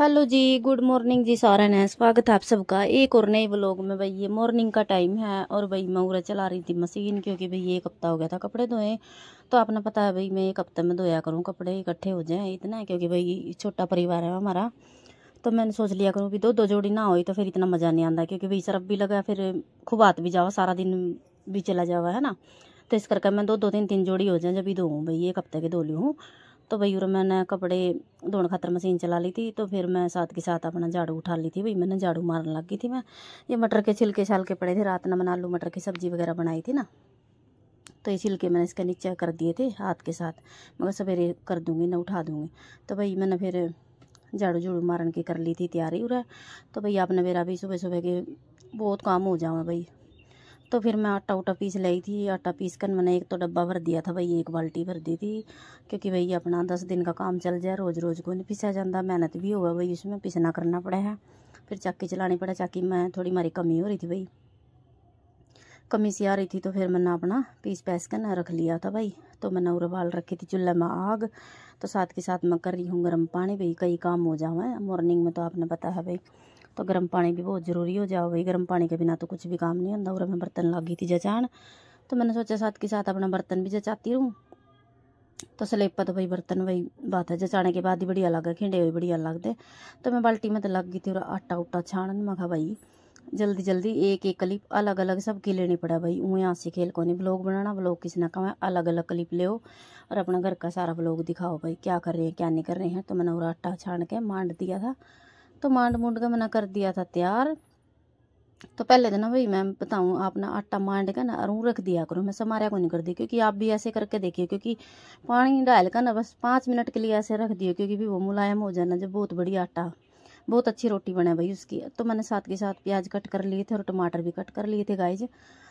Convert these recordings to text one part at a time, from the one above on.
hello जी good morning जी सारा ने स्वागत है आप सबका एक और नए ब्लॉग में भाई ये मॉर्निंग का टाइम है और भाई मैं उरा चला रही थी मशीन क्योंकि भाई एक हफ्ता हो गया था कपड़े धोए तो आपने पता है भाई मैं एक हफ्ते में धोया करूँ कपड़े इकट्ठे हो जाएं इतना है क्योंकि भाई छोटा परिवार है हमारा तो मैंने सोच लिया करूँ कि दो दो जोड़ी ना हो तो फिर इतना मज़ा नहीं आता क्योंकि भाई सरफ भी लगा फिर खुबात भी जावा सारा दिन भी चला जावा है ना तो इस करके मैं दो दो तीन तीन जोड़ी हो जाए जब भी धोऊँ भाई एक हफ्ते के धो ली हूँ तो भाई और मैंने कपड़े धोने खातर मशीन चला ली थी तो फिर मैं साथ के साथ अपना झाड़ू उठा ली थी भाई मैंने झाड़ू मारने लग गई थी मैं ये मटर के छिलके छालके पड़े थे रात ने मैंने आलू मटर की सब्जी वगैरह बनाई थी ना तो ये छिलके मैंने इसके नीचे कर दिए थे हाथ के साथ मगर सवेरे कर दूँगी ना उठा दूँगी तो भाई मैंने फिर झाड़ू झूड़ू मारन की कर ली थी तैयारी उरा तो भाई आपने मेरा भी सुबह सुबह के बहुत काम हो जाऊँ भाई तो फिर मैं आटा उटा पीस लाई थी आटा पीस कर मैंने एक तो डब्बा भर दिया था भाई एक बाल्टी भर दी थी क्योंकि भाई अपना दस दिन का काम चल जाए रोज़ रोज़ को नहीं पिसा जाता मेहनत भी होगा भाई उसमें पिसना करना पड़ा है फिर चाकी चलानी पड़ा चाकी मैं थोड़ी मारी कमी हो रही थी भाई कमी सी आ रही थी तो फिर मैंने अपना पीस पैस कर रख लिया था भाई तो मैंने उबाल रखी थी चूल्हे में आग तो साथ के साथ मैं कर रही हूँ गर्म पानी भाई कई काम हो जाऊँ मॉर्निंग में तो आपने पता है भाई तो गर्म पानी भी बहुत ज़रूरी हो जाओ भाई गर्म पानी के बिना तो कुछ भी काम नहीं होता और मैं बर्तन लागी थी जचान तो मैंने सोचा साथ के साथ अपना बर्तन भी जचाती रहूँ तो स्लेपा तो भाई बर्तन वही बात है जचाने के बाद ही बढ़िया लगा खिंडे हुए बढ़िया लगते तो मैं बाल्टी में तो लग गई थी और आटा उटा छान मखा भाई जल्दी जल्दी एक एक क्लिप अलग अलग की लेनी पड़ा भाई ऊँ यहाँ से खेल को नहीं ब्लॉग बनाना ब्लॉग किसी ना कहा अलग अलग क्लिप लो और अपना घर का सारा ब्लॉग दिखाओ भाई क्या कर रहे हैं क्या नहीं कर रहे हैं तो मैंने और आटा छान के मांड दिया था तो मांड मूड का मैंने कर दिया था तैयार तो पहले तो ना भाई मैं बताऊँ आप ना आटा मांड का ना अरू रख दिया करो मैं समारा को नहीं कर दी क्योंकि आप भी ऐसे करके देखिए क्योंकि पानी डाल कर ना बस पाँच मिनट के लिए ऐसे रख दिए क्योंकि भी वो मुलायम हो जाना जब बहुत बढ़िया आटा बहुत अच्छी रोटी बने भाई उसकी तो मैंने साथ के साथ प्याज कट कर लिए थे और टमाटर भी कट कर लिए थे गाय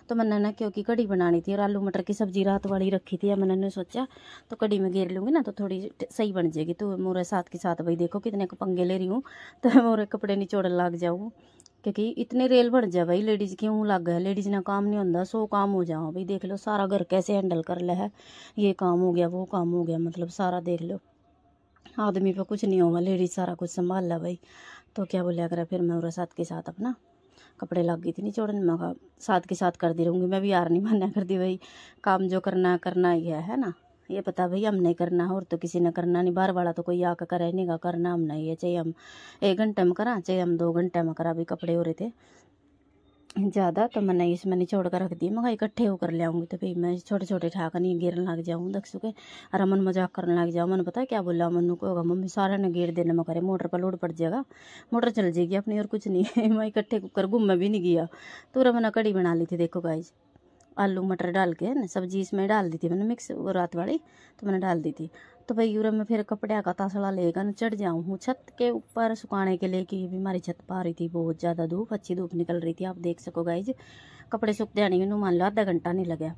तो मैंने ना क्योंकि कड़ी बनानी थी और आलू मटर की सब्जी रात वाली रखी थी मैंने सोचा तो कड़ी में घेर लूँगी ना तो थोड़ी सही बन जाएगी तो मोरे साथ के साथ भाई देखो कितने पंगे ले रही हूँ तो मोरे कपड़े निचोड़न लग जाऊँ क्योंकि इतने रेल बन जाए भाई लेडीज क्यों लग गए लेडीज ना काम नहीं होता सो काम हो जाओ भाई देख लो सारा घर कैसे हैंडल कर ले है ये काम हो गया वो काम हो गया मतलब सारा देख लो आदमी पे कुछ नहीं होगा लेडीज सारा कुछ संभाल ला भाई तो क्या बोले अगर फिर मैं उरा साथ के साथ अपना कपड़े लग गई थी नहीं छोड़ने मैं साथ के साथ कर दी रहूँगी मैं भी यार नहीं मान्या कर दी भाई काम जो करना करना ही है, है ना ये पता भाई हमने करना है और तो किसी ने करना नहीं बाहर वाला तो कोई आकर करे नहीं का करना हमने ये चाहे हम एक घंटे में करा चाहे हम दो घंटे में करा भी कपड़े हो रहे थे ज़्यादा तो मैंने इसमें निचोड़ कर रख दी मैं इकट्ठे होकर ले आऊँगी तो फिर मैं छोटे छोटे ठाक नहीं गिरने लग जाऊँ दक्ष के और अमन मजाक करने लग जाऊँ मैंने पता क्या बोला अमन को होगा मम्मी सारे ने गिर देने में करे मोटर पर लोड पड़ जाएगा मोटर चल जाएगी अपनी और कुछ नहीं मैं इकट्ठे कर घूम भी नहीं गया तो मैंने कड़ी बना ली थी देखो भाई आलू मटर डाल के ना सब्जी इसमें डाल दी थी मैंने मिक्स रात वाली तो मैंने डाल दी थी तो भाई यूरो में फिर कपड़े का तसला लेकर चढ़ जाऊँ हूँ छत के ऊपर सुखाने के लिए क्योंकि हमारी छत पा रही थी बहुत ज़्यादा धूप अच्छी धूप निकल रही थी आप देख सको गाइज कपड़े सूखते आने में मान लो आधा घंटा नहीं लगा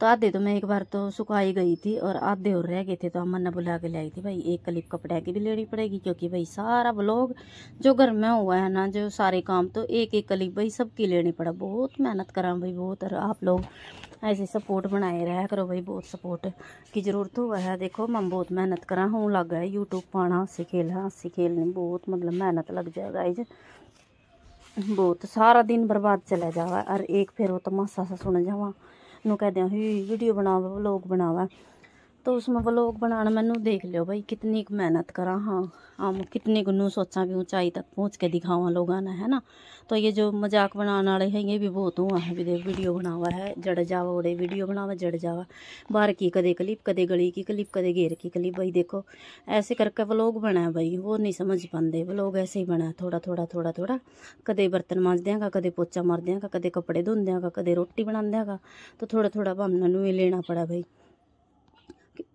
तो आधे तो मैं एक बार तो सुखाई गई थी और आधे और रह गए थे तो अमन ने बुला के लाई थी भाई एक क्लिप कपड़े की भी लेनी पड़ेगी क्योंकि भाई सारा ब्लॉग जो घर में हुआ है ना जो सारे काम तो एक एक क्लिप भाई सबकी लेनी पड़ा बहुत मेहनत करा भाई बहुत और आप लोग ऐसे सपोर्ट बनाए रहा करो भाई बहुत सपोर्ट की ज़रूरत हुआ है देखो मैं बहुत मेहनत करा हूँ लग गया यूट्यूब पाना हंसी खेल हंसी खेलने बहुत मतलब मेहनत लग जाएगा इस बहुत सारा दिन बर्बाद चला जावा और एक फिर वो तमाशा सा सुन जावा नु कहते हैं वीडियो बनावा ब्लॉग बनावा तो उसमें ब्लॉग बनाना मैं देख लियो भाई कितनी मेहनत करा हाँ हम कितने को सोचा भी ऊंचाई तक पहुंच के दिखावा लोग आना है ना तो ये जो मजाक बनाने वाले हैं ये भी बहुत हुआ है भी वीडियो बनावा है जड़ जावा उड़े वीडियो बनावा जड़ जावा बार की कदे क्लिप कदे गली की क्लिप कदे घेर की क्लिप भाई देखो ऐसे करके ब्लॉग बना है भाई वो नहीं समझ पाते ब्लॉग ऐसे ही बना है थोड़ा थोड़ा थोड़ा थोड़ा कदे बर्तन मांज देंगा कदे पोचा मार देंगा कदे कपड़े धोंद देंगा कदे रोटी बना देंगा तो थोड़ा थोड़ा हमने लेना पड़ा भाई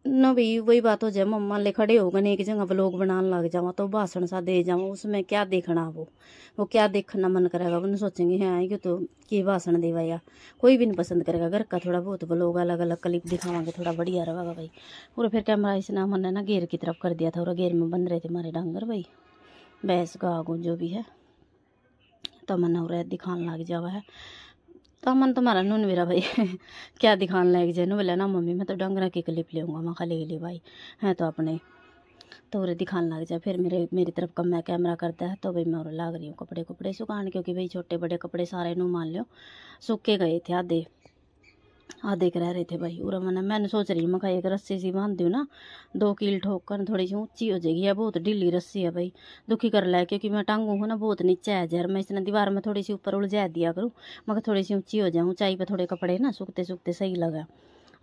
ना भी वही बात हो जाए मम्मा ले खड़े हो गए एक जगह ब्लॉग बनाने लग जावा तो भाषण सा दे जावा उसमें क्या देखना वो वो क्या देखना मन करेगा वो सोचेंगे हाँ ये तो की भाषण देवाया कोई भी नहीं पसंद करेगा घर का थोड़ा बहुत ब्लॉग अलग अलग क्लिप दिखावागे थोड़ा बढ़िया रहेगा भाई और फिर कैमरा इसने नाम ना, ना घेर की तरफ कर दिया था और घेर में बन रहे थे हमारे डांगर भाई भैंस गागू जो भी है तो मन हो रहा है दिखाने लग जावा है तो मन तो मारा नून मेरा भाई क्या दिखाने लायक जैन बोला ना मम्मी मैं तो डंगरा की क्लिप लूँगा मैं खाली के ली भाई है तो अपने तो उरे दिखाने लग जाए फिर मेरे मेरी तरफ कम मैं कैमरा करता है तो भाई मैं और लाग रही हूँ कपड़े कपड़े सुखाने क्योंकि भाई छोटे बड़े कपड़े सारे नू मान लो सूखे गए थे आधे आधे रह रहे थे भाई और मैंने मैंने सोच रही मैं एक रस्सी सी बांध दूँ ना दो कील ठोक कर थोड़ी सी ऊंची हो जाएगी है बहुत ढीली रस्सी है भाई दुखी कर लाया क्योंकि मैं टांगू हूँ ना बहुत नीचे है जर मैं इसने दीवार में थोड़ी सी ऊपर उलझा दिया करूँ मगर थोड़ी सी ऊँची हो जाऊँ ऊँचाई पर थोड़े कपड़े ना सूखते सूखते सही लगा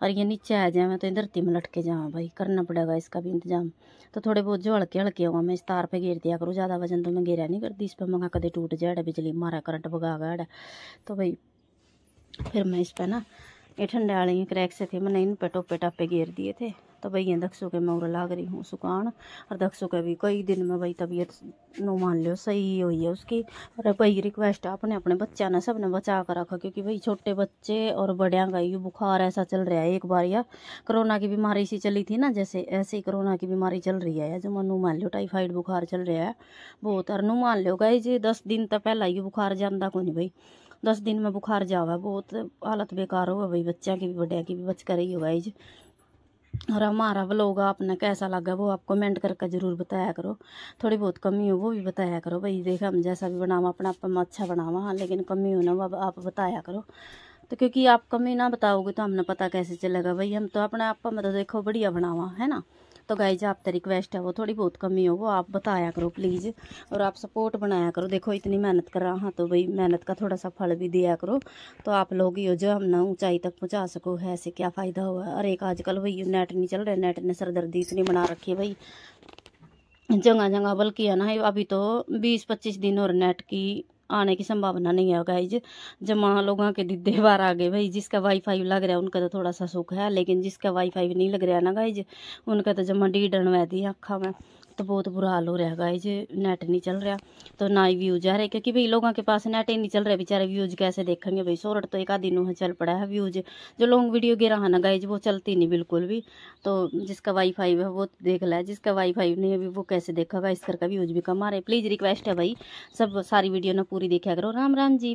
और ये नीचे आ जाए मैं तो धरती में लटके जाऊँ भाई करना पड़ेगा इसका भी इंतजाम तो थोड़े बहुत जो हल्के हल्के होगा मैं इस तार पे घेर दिया करूँ ज़्यादा वजन तो मैं घेरा नहीं करती इस पर मंगा कदे टूट जाए बिजली मारा करंट भगा गया तो भाई फिर मैं इस पर ना ये ठंडे वाले क्रैक से थे मैंने इन पे टोपे टापे घेर दिए थे तो भाई ये दक्षों के मैं लाग रही हूँ सुकान और दक्षों के भी कई दिन में भाई तबीयत नो मान लो सही हुई है उसकी और भाई रिक्वेस्ट है अपने अपने बच्चा ने सब ने बचा कर रखा क्योंकि भाई छोटे बच्चे और बड़िया का ये बुखार ऐसा चल रहा है एक बार या कोरोना की बीमारी सी चली थी ना जैसे ऐसे ही कोरोना की बीमारी चल रही है जो मैं नो मान लो टाइफाइड बुखार चल रहा है बहुत और नो मान लो गए जी दस दिन तो पहला ये बुखार जाता को नहीं भाई दस दिन में बुखार जावा बहुत हालत बेकार हो भाई बच्चा की भी बड़े की भी बच कर ही गाइज और हमारा ब्लॉग आपने कैसा लगा वो आप कमेंट करके ज़रूर बताया करो थोड़ी बहुत कमी हो वो भी बताया करो भाई देखा हम जैसा भी बनावा अपना आप अच्छा बनावा हाँ, लेकिन कमी हो ना वो आप बताया करो तो क्योंकि आप कमी ना बताओगे तो हमने पता कैसे चलेगा भाई हम तो अपने आप में तो देखो बढ़िया बनावा है ना तो गाई आप आपका रिक्वेस्ट है वो थोड़ी बहुत कमी हो वो आप बताया करो प्लीज़ और आप सपोर्ट बनाया करो देखो इतनी मेहनत कर रहा हाँ तो भाई मेहनत का थोड़ा सा फल भी दिया करो तो आप लोग ही हो जो हम ना ऊंचाई तक पहुँचा सको है ऐसे क्या फ़ायदा हुआ और एक आजकल भाई नेट नहीं चल रहा नेट ने सरदर्दी इतनी बना रखी है भाई जगह जगह बल्कि है ना अभी तो बीस पच्चीस दिन और नेट की आने की संभावना नहीं है गाइज जमा लोगों के दिद्दे बार आ गए भाई जिसका वाईफाई लग रहा है उनका तो थोड़ा सा सुख है लेकिन जिसका वाईफाई नहीं लग रहा ना गाइज उनका तो जमा डीडन वह दी अखा में तो बहुत बुरा हाल हो रहा है गाइज नेट नहीं चल रहा तो ना ही व्यूज आ रहे क्योंकि भाई लोगों के पास नेट ही नहीं चल रहा बेचारे व्यूज कैसे देखेंगे भाई सोरठ तो एक आधी नूह चल पड़ा है व्यूज जो लॉन्ग वीडियो गिरा है ना गाइज वो चलती नहीं बिल्कुल भी तो जिसका वाईफाई है वो देख ला है जिसका वाईफाई नहीं है वो कैसे गा इस करके व्यूज भी कमा रहे प्लीज़ रिक्वेस्ट है भाई सब सारी वीडियो ना पूरी देखा करो राम राम जी